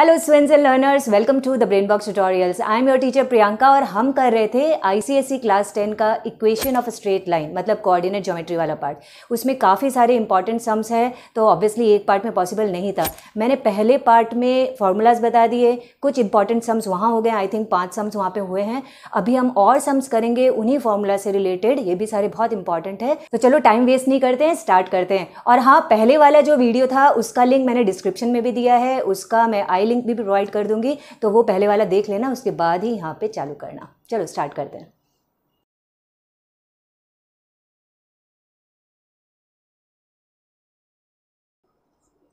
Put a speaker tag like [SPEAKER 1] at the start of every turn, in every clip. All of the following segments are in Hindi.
[SPEAKER 1] Hello students and learners welcome to the Brain Box Tutorials I am your teacher Priyanka और हम कर रहे थे आईसीएसई क्लास टेन का इक्वेशन ऑफ स्ट्रेट लाइन मतलब कोऑर्डिनेट ज्योमेट्री वाला पार्ट उसमें काफ़ी सारे इंपॉर्टेंट सम्स हैं तो ऑब्वियसली एक पार्ट में पॉसिबल नहीं था मैंने पहले पार्ट में फार्मूलाज बता दिए कुछ इंपॉर्टेंट सम्स वहाँ हो गए आई थिंक पाँच सम्स वहाँ पर हुए हैं अभी हम और सम्स करेंगे उन्हीं फार्मूला से रिलेटेड ये भी सारे बहुत इंपॉर्टेंट है तो चलो टाइम वेस्ट नहीं करते हैं स्टार्ट करते हैं और हाँ पहले वाला जो वीडियो था उसका लिंक मैंने डिस्क्रिप्शन में भी दिया है उसका मैं आई लिंक भी प्रोवाइड कर दूंगी तो वो पहले वाला देख लेना उसके बाद ही यहाँ पे चालू करना चलो स्टार्ट करते हैं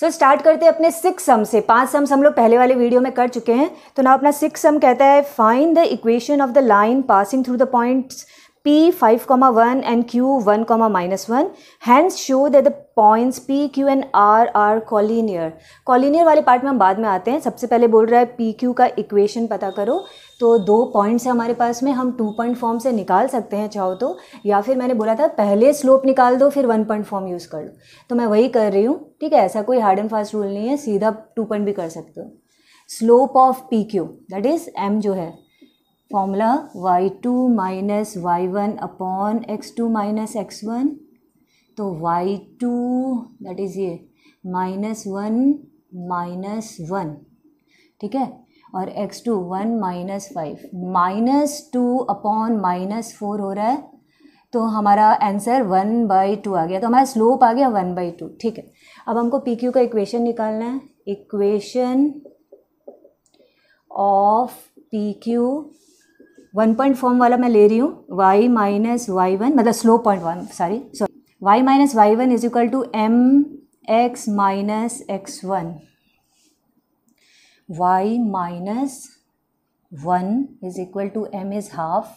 [SPEAKER 1] सो so, स्टार्ट करते हैं अपने सिक्स सम से पांच सम हम लोग पहले वाले वीडियो में कर चुके हैं तो ना अपना सिक्स सम कहता है find the equation of the line passing through the points P 5 comma 1 and Q 1 comma minus 1 hence show that the points P Q and R are collinear collinear वाले पार्ट में हम बाद में आते हैं सबसे पहले बोल रहा है P Q का इक्वेशन पता करो तो दो पॉइंट्स हैं हमारे पास में हम टू पॉइंट फॉर्म से निकाल सकते हैं चाहो तो या फिर मैंने बोला था पहले स्लोप निकाल दो फिर वन पॉइंट फॉर्म यूज़ कर लो तो मैं वही कर रही हूँ ठीक है ऐसा कोई हार्ड एंड फास्ट रूल नहीं है सीधा टू पॉइंट भी कर सकते हो slope of P Q that is m जो है formula y two minus y one upon x two minus x one तो वाई टू दैट इज़ ये माइनस वन माइनस वन ठीक है और x two one minus five minus two upon minus four हो रहा है तो हमारा आंसर वन बाई टू आ गया तो हमारा स्लोप आ गया वन बाई टू ठीक है अब हमको पी क्यू का इक्वेशन निकालना है equation of P Q one point form वाला मैं ले रही हूँ वाई माइनस वाई वन मतलब slope point one sorry sorry y minus y one is equal to m x minus x one y minus one is equal to m is half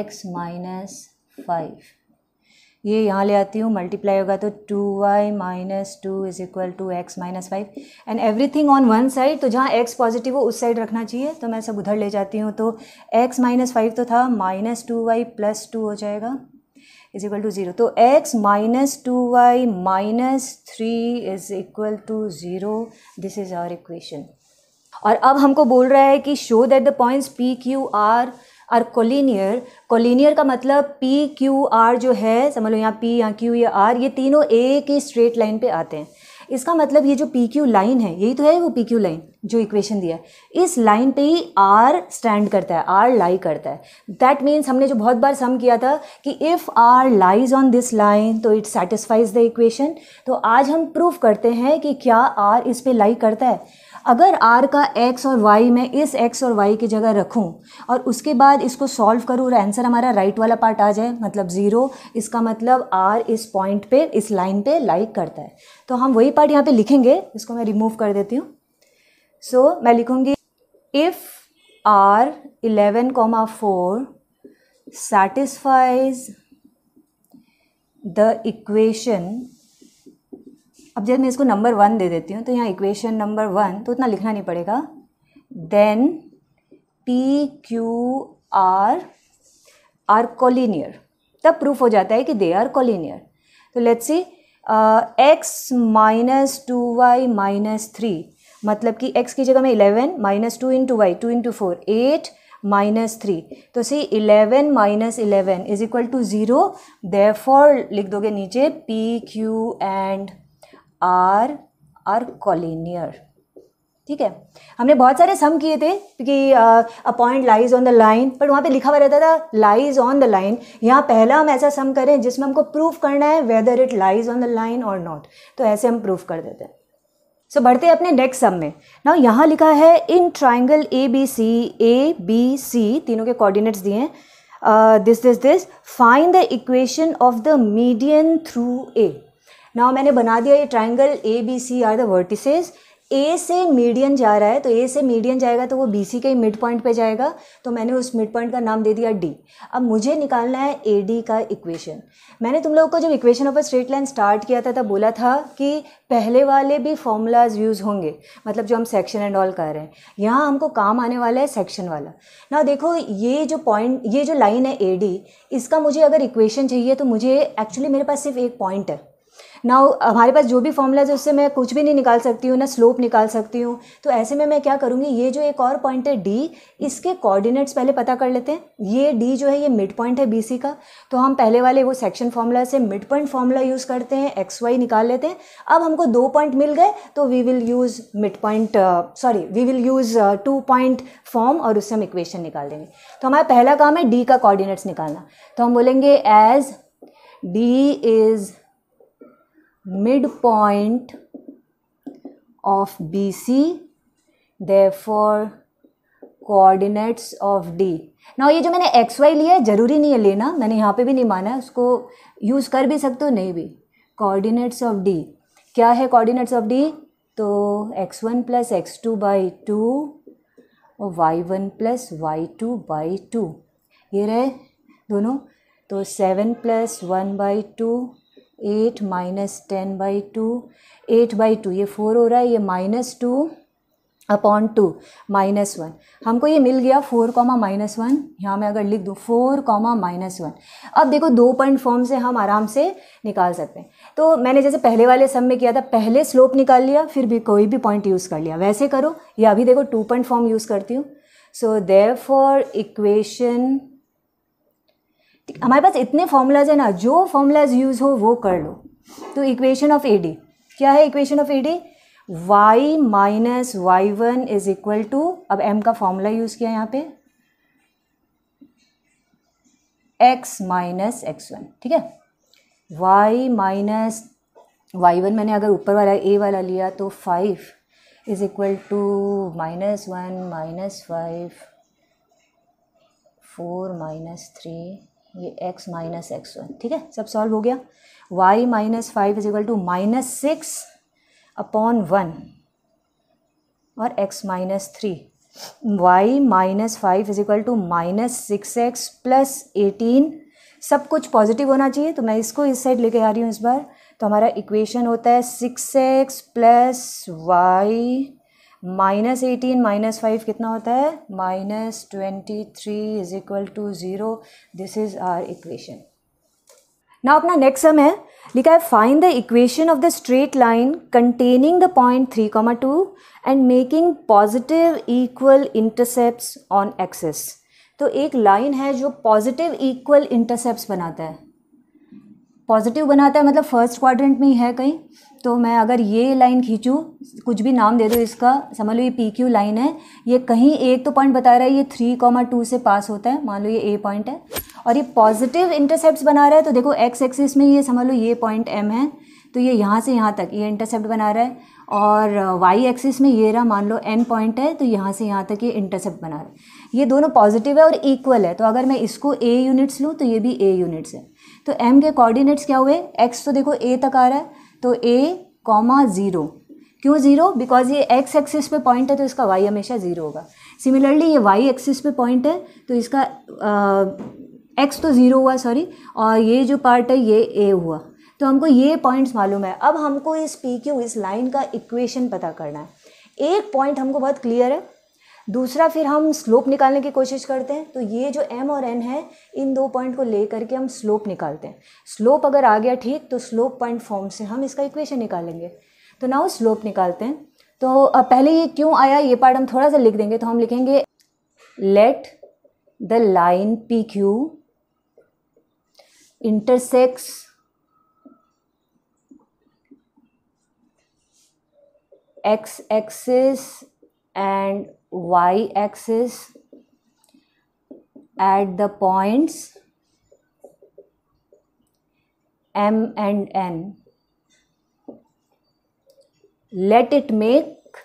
[SPEAKER 1] x minus five ये यहाँ ले आती हूँ मल्टीप्लाई होगा तो two y minus two is equal to x minus five and everything on one side तो जहाँ एक्स पॉजिटिव हो उस साइड रखना चाहिए तो मैं सब उधर ले जाती हूँ तो एक्स माइनस फाइव तो था minus two y plus two हो जाएगा इज इक्वल टू ज़ीरो तो x minus two y minus three is equal to zero this is our equation और अब हमको बोल रहा है कि show that the points P Q R are collinear collinear का मतलब पी क्यू आर जो है समझ लो यहाँ पी या क्यू या आर ये तीनों एक ही स्ट्रेट लाइन पे आते हैं इसका मतलब ये जो पी क्यू लाइन है यही तो है वो पी क्यू लाइन जो इक्वेशन दिया है इस लाइन पे ही आर स्टैंड करता है आर लाई करता है दैट मीन्स हमने जो बहुत बार सम किया था कि if R lies on this line तो इट सेटिस्फाइज द इक्वेशन तो आज हम प्रूव करते हैं कि क्या आर इस पर लाई करता है अगर आर का एक्स और वाई मैं इस एक्स और वाई की जगह रखूं और उसके बाद इसको सॉल्व करूं और आंसर हमारा राइट वाला पार्ट आ जाए मतलब ज़ीरो इसका मतलब आर इस पॉइंट पे इस लाइन पे लाइक करता है तो हम वही पार्ट यहाँ पे लिखेंगे इसको मैं रिमूव कर देती हूँ सो so, मैं लिखूँगी if R eleven comma four satisfies the equation अब जब मैं इसको नंबर वन दे देती हूँ तो यहाँ इक्वेशन नंबर वन तो उतना लिखना नहीं पड़ेगा then P Q R are collinear तब प्रूफ हो जाता है कि दे आर कॉलिनियर तो let's see x minus two y minus three मतलब कि एक्स की जगह में eleven minus two into y two into four eight minus three तो see eleven minus eleven is equal to zero for लिख दोगे नीचे P Q and R are collinear ठीक है हमने बहुत सारे सम किए थे कि a point lies on the line पर वहाँ पे लिखा हुआ रहता था लाइज ऑन द लाइन यहाँ पहला हम ऐसा सम करें जिसमें हमको प्रूफ करना है whether it lies on the line और नॉट तो ऐसे हम प्रूफ कर देते हैं सो so, बढ़ते हैं अपने नेक्स्ट सम में ना यहाँ लिखा है in triangle A B C A B C तीनों के कोऑर्डिनेट्स दिए हैं this this this find the equation of the median through A now मैंने बना दिया ये triangle A B C are the vertices A से मीडियन जा रहा है तो ए से मीडियन जाएगा तो वो बी सी के ही मिड पॉइंट पे जाएगा तो मैंने उस मिड पॉइंट का नाम दे दिया डी अब मुझे निकालना है ए डी का इक्वेशन मैंने तुम लोगों को जब equation of a straight line start किया था तब बोला था कि पहले वाले भी फॉर्मूलाज यूज़ होंगे मतलब जो हम सेक्शन एंड ऑल कर रहे हैं यहाँ हमको काम आने वाला है सेक्शन वाला ना देखो ये जो पॉइंट ये जो लाइन है ए डी इसका मुझे अगर इक्वेशन चाहिए तो मुझे एक्चुअली मेरे पास सिर्फ एक पॉइंट है ना हमारे पास जो भी फॉर्मूलाज है उससे मैं कुछ भी नहीं निकाल सकती हूँ ना स्लोप निकाल सकती हूँ तो ऐसे में मैं क्या करूँगी ये जो एक और पॉइंट है डी इसके कोऑर्डिनेट्स पहले पता कर लेते हैं ये डी जो है ये मिड पॉइंट है बी का तो हम पहले वाले वो सेक्शन फॉर्मूला से मिड पॉइंट फॉर्मूला यूज़ करते हैं एक्स वाई निकाल लेते हैं अब हमको दो पॉइंट मिल गए तो we will use mid point sorry we will use two point form और उससे हम इक्वेशन निकाल देंगे तो हमारा पहला काम है डी का कॉर्डिनेट्स निकालना तो हम बोलेंगे as D is midpoint of BC therefore coordinates of D ना ये जो मैंने एक्स वाई लिया है ज़रूरी नहीं है लेना मैंने यहाँ पे भी नहीं माना उसको यूज़ कर भी सकते हो नहीं भी कोऑर्डिनेट्स ऑफ डी क्या है कोऑर्डिनेट्स ऑफ डी तो x one plus x two by two और y one plus y two by two ये रहे दोनों तो seven plus one by two eight minus ten by two eight by two ये फोर हो रहा है ये minus two upon two minus one हमको ये मिल गया फोर कॉमा माइनस वन यहाँ मैं अगर लिख दूँ फोर कॉमा माइनस वन अब देखो दो पॉइंट फॉर्म से हम आराम से निकाल सकते हैं तो मैंने जैसे पहले वाले सब में किया था पहले स्लोप निकाल लिया फिर भी कोई भी पॉइंट यूज़ कर लिया वैसे करो या अभी देखो टू पॉइंट फॉर्म यूज़ करती हूँ सो देर फॉर इक्वेशन हमारे पास इतने फॉर्मूलाज हैं ना जो फॉर्मूलाज यूज़ हो वो कर लो तो इक्वेशन ऑफ ए डी क्या है equation of A D y minus y one is equal to अब एम का फॉर्मूला यूज़ किया यहाँ पे एक्स माइनस एक्स वन ठीक है वाई माइनस वाई वन मैंने अगर ऊपर वाला ए वाला लिया तो five is equal to minus one minus five four minus three ये x माइनस एक्स वन ठीक है सब सॉल्व हो गया y minus five is equal to minus six upon one और x minus three y minus five is equal to minus six x plus eighteen सब कुछ पॉजिटिव होना चाहिए तो मैं इसको इस साइड लेके आ रही हूँ इस बार तो हमारा इक्वेशन होता है six x plus y minus eighteen minus five कितना होता है minus twenty three is equal to zero this is our equation ना अपना नेक्स्ट सम है लिखा है find the equation of the straight line containing the point three comma two and making positive equal intercept on axes तो एक लाइन है जो पॉजिटिव इक्वल इंटरसेप्ट बनाता है पॉजिटिव बनाता है मतलब फर्स्ट क्वाड्रेंट में ही है कहीं तो मैं अगर ये लाइन खींचूँ कुछ भी नाम दे दो इसका समझ लो ये पी क्यू लाइन है ये कहीं एक तो पॉइंट बता रहा है ये थ्री कॉमा टू से पास होता है मान लो ये ए पॉइंट है और ये पॉजिटिव इंटरसेप्ट बना रहा है तो देखो एक्स एक्सिस में ये समझ लो ये पॉइंट एम है तो ये यहाँ से यहाँ तक ये इंटरसेप्ट बना रहा है और वाई एक्सिस में ये रहा मान लो एन पॉइंट है तो यहाँ से यहाँ तक ये इंटरसेप्ट बना रहा है ये दोनों पॉजिटिव है और इक्वल है तो अगर मैं इसको ए यूनिट्स लूँ तो ये भी ए यूनिट्स है तो m के कोऑर्डिनेट्स क्या हुए x तो देखो a तक आ रहा है तो a कॉमा ज़ीरो क्यों ज़ीरो बिकॉज ये x एक्सिस पे पॉइंट है तो इसका y हमेशा ज़ीरो होगा सिमिलरली ये y एक्सिस पे पॉइंट है तो इसका आ, x तो ज़ीरो हुआ सॉरी और ये जो पार्ट है ये a हुआ तो हमको ये पॉइंट्स मालूम है अब हमको इस पी क्यू इस लाइन का इक्वेशन पता करना है एक पॉइंट हमको बहुत क्लियर है दूसरा फिर हम स्लोप निकालने की कोशिश करते हैं तो ये जो एम और एन है इन दो पॉइंट को ले करके हम स्लोप निकालते हैं स्लोप अगर आ गया ठीक तो स्लोप पॉइंट फॉर्म से हम इसका इक्वेशन निकालेंगे तो नाउ स्लोप निकालते हैं तो पहले ये क्यों आया ये पार्ट हम थोड़ा सा लिख देंगे तो हम लिखेंगे let the line P Q intersects x axis and y axis at the points M and N. Let it make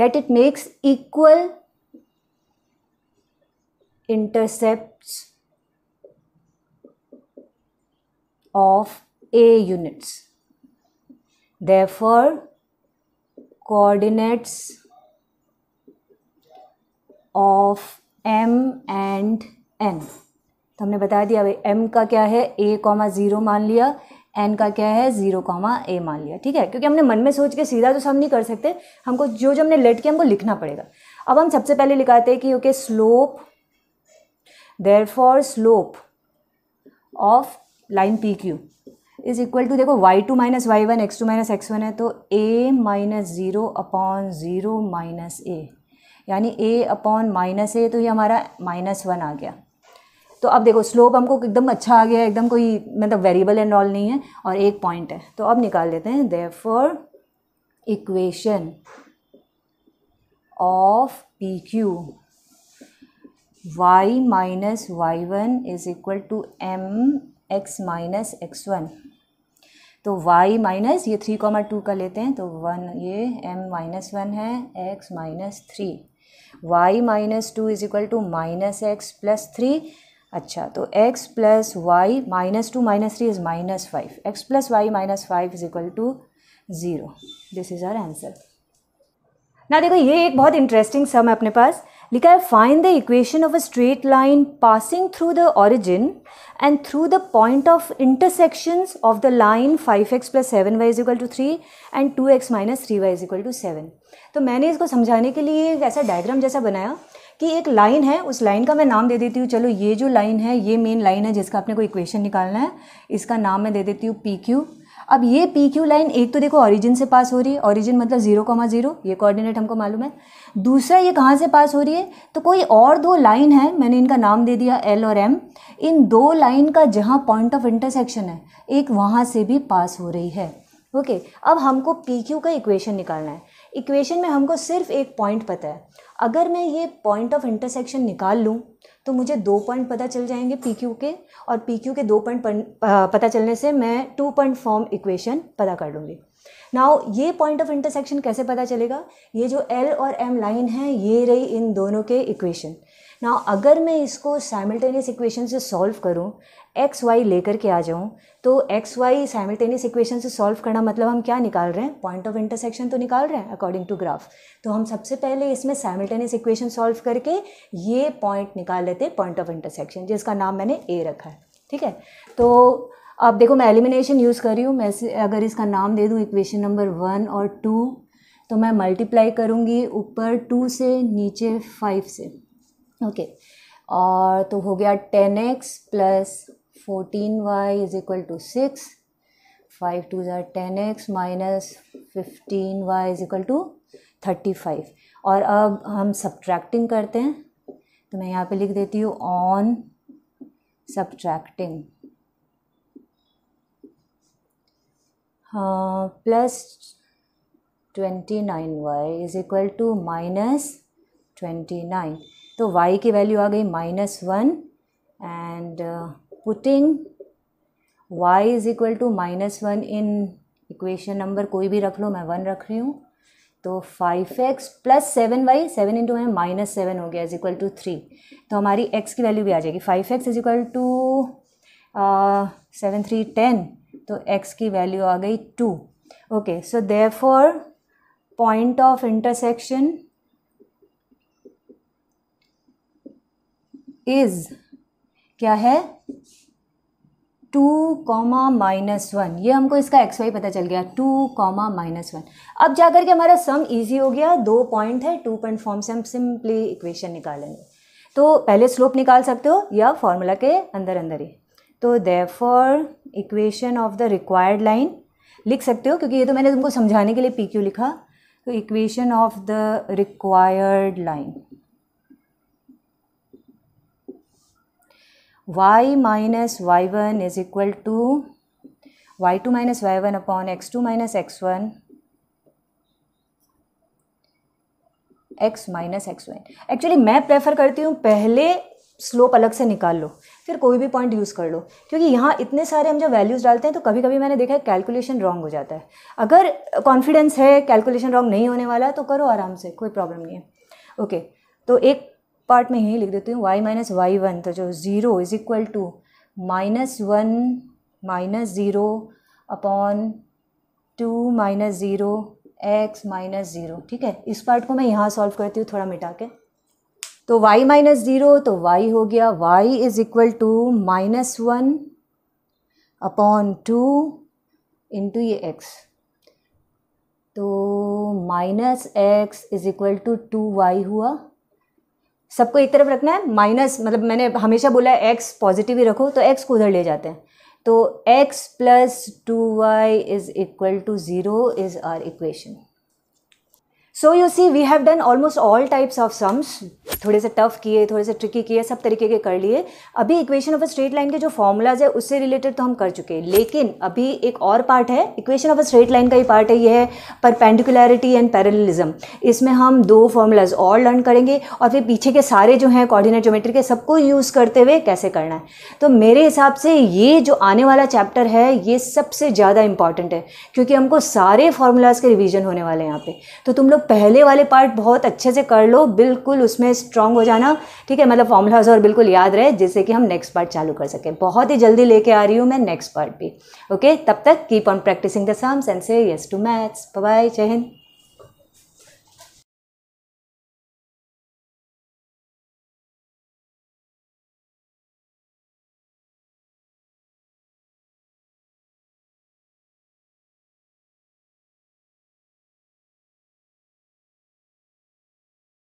[SPEAKER 1] let it makes equal intercepts of A units. Therefore, coordinates of M and N तो हमने बता दिया भाई एम का क्या है ए कॉमा ज़ीरो मान लिया एन का क्या है ज़ीरो कॉमा ए मान लिया ठीक है क्योंकि हमने मन में सोच के सीधा तो सब नहीं कर सकते हमको जो जो हमने लेट के हमको लिखना पड़ेगा अब हम सबसे पहले लिखाते हैं कि okay slope there for slope of line P Q is equal to देखो y two minus y one x two minus x one है तो a minus zero upon zero minus a यानी ए अपॉन माइनस ए तो ये हमारा माइनस वन आ गया तो अब देखो स्लोप हमको एकदम अच्छा आ गया एकदम कोई मतलब वेरिएबल एंड ऑल नहीं है और एक पॉइंट है तो अब निकाल लेते हैं for equation of P Q y minus y one is equal to m x minus x one तो y माइनस ये थ्री कॉमा टू का लेते हैं तो वन ये m माइनस वन है x minus three y minus two is equal to minus x plus three अच्छा तो x plus y minus two minus three is minus five x plus y minus five is equal to zero this is our answer ना देखो ये एक बहुत इंटरेस्टिंग सम है अपने पास लिखा है find the equation of a straight line passing through the origin and through the point of intersections of the line five x plus seven y is equal to three and two x minus three y is equal to seven तो मैंने इसको समझाने के लिए एक ऐसा डायग्राम जैसा बनाया कि एक लाइन है उस लाइन का मैं नाम दे देती हूँ चलो ये जो लाइन है ये मेन लाइन है जिसका अपने को इक्वेशन निकालना है इसका नाम मैं दे देती हूँ पी क्यू अब ये पी क्यू लाइन एक तो देखो ऑरिजिन से पास हो रही है ऑरिजिन मतलब जीरो कॉमा जीरो ये कोऑर्डिनेट हमको मालूम है दूसरा ये कहाँ से पास हो रही है तो कोई और दो लाइन है मैंने इनका नाम दे दिया एल और एम इन दो लाइन का जहाँ पॉइंट ऑफ इंटरसेक्शन है एक वहाँ से भी पास हो रही है ओके अब हमको पी क्यू का इक्वेशन निकालना है इक्वेशन में हमको सिर्फ एक पॉइंट पता है अगर मैं ये पॉइंट ऑफ इंटरसेक्शन निकाल लूँ तो मुझे दो पॉइंट पता चल जाएंगे पी क्यू के और पी क्यू के दो पॉइंट पता चलने से मैं टू पॉइंट फॉर्म इक्वेशन पता कर लूँगी नाउ ये पॉइंट ऑफ इंटरसेक्शन कैसे पता चलेगा ये जो एल और एम लाइन है ये रही इन दोनों के इक्वेशन नाउ अगर मैं इसको साइमल्टेनियस इक्वेशन से सॉल्व करूँ एक्स वाई लेकर के आ जाऊँ तो एक्स वाई साइमल्टेनियस इक्वेशन से सॉल्व करना मतलब हम क्या निकाल रहे हैं पॉइंट ऑफ इंटरसेक्शन तो निकाल रहे हैं अकॉर्डिंग टू ग्राफ तो हम सबसे पहले इसमें साइमल्टेनियस इक्वेशन सॉल्व करके ये पॉइंट निकाल लेते हैं पॉइंट ऑफ इंटरसेक्शन जिसका नाम मैंने ए रखा है ठीक है तो अब देखो मैं एलिमिनेशन यूज़ कर रही हूँ मैं अगर इसका नाम दे दूँ इक्वेशन नंबर वन और टू तो मैं मल्टीप्लाई करूँगी ऊपर टू से नीचे फाइव से ओके okay. और तो हो गया ten x plus fourteen y is equal to six five two ज़ार ten x minus fifteen y is equal to thirty five और अब हम सब्ट्रैक्टिंग करते हैं तो मैं यहाँ पे लिख देती हूँ on subtracting plus twenty nine y is equal to minus twenty nine तो y की वैल्यू आ गई minus one and putting y is equal to minus one in equation number कोई भी रख लो मैं वन रख रही हूँ तो five x plus seven y seven into में माइनस सेवन हो गया इज इक्वल टू थ्री तो हमारी x की वैल्यू भी आ जाएगी five x is equal to seven three ten तो x की वैल्यू आ गई two okay so there for point of intersection is क्या है टू कॉमा माइनस वन ये हमको इसका एक्स वाई पता चल गया टू कॉमा माइनस वन अब जाकर के हमारा सम इजी हो गया दो पॉइंट है टू पॉइंट फॉर्म से हम सिंपली इक्वेशन निकालेंगे तो पहले स्लोप निकाल सकते हो या फॉर्मूला के अंदर अंदर ही तो therefore equation of the required line लिख सकते हो क्योंकि ये तो मैंने तुमको समझाने के लिए पी क्यू लिखा तो equation of the required line y minus y1 is equal to y2 minus y1 upon x2 minus x1 x minus x one actually मैं प्रेफर करती हूँ पहले स्लोप अलग से निकाल लो फिर कोई भी पॉइंट यूज़ कर लो क्योंकि यहाँ इतने सारे हम जब वैल्यूज़ डालते हैं तो कभी कभी मैंने देखा है कैलकुलेशन रॉन्ग हो जाता है अगर कॉन्फिडेंस है कैलकुलेशन रॉन्ग नहीं होने वाला है तो करो आराम से कोई प्रॉब्लम नहीं है ओके okay, तो एक पार्ट में यही लिख देती हूँ वाई माइनस वाई वन तो जो zero is equal to minus one minus zero upon two minus zero x minus zero ठीक है इस पार्ट को मैं यहाँ सॉल्व करती हूँ थोड़ा मिटा के तो y माइनस ज़ीरो तो y हो गया y is equal to minus one upon two into ये x तो minus x is equal to two y हुआ सबको एक तरफ रखना है माइनस मतलब मैंने हमेशा बोला है एक्स पॉजिटिव ही रखो तो एक्स को उधर ले जाते हैं तो x plus two y is equal to zero is our equation so you see we have done almost all types of sums थोड़े से टफ किए थोड़े से ट्रिकी किए सब तरीके के कर लिए अभी equation of a straight line के जो फॉर्मूलाज है उससे रिलेटेड तो हम कर चुके हैं लेकिन अभी एक और पार्ट है equation of a straight line का ही पार्ट है ये है परपेंडिकुलरिटी एंड पैरलिज्म इसमें हम दो फॉर्मूलाज और लर्न करेंगे और फिर पीछे के सारे जो हैं कोऑर्डिनेट ज्योमेट्री के सबको यूज़ करते हुए कैसे करना है तो मेरे हिसाब से ये जो आने वाला चैप्टर है ये सबसे ज़्यादा इंपॉर्टेंट है क्योंकि हमको सारे फार्मूलाज के रिविजन होने वाले हैं यहाँ पे तो तुम लोग पहले वाले पार्ट बहुत अच्छे से कर लो बिल्कुल उसमें स्ट्रांग हो जाना ठीक है मतलब फॉर्मूलाज और बिल्कुल याद रहे जिससे कि हम नेक्स्ट पार्ट चालू कर सकें बहुत ही जल्दी लेके आ रही हूँ मैं नेक्स्ट पार्ट भी ओके तब तक keep on practising the sums and say yes to maths bye Jai Hind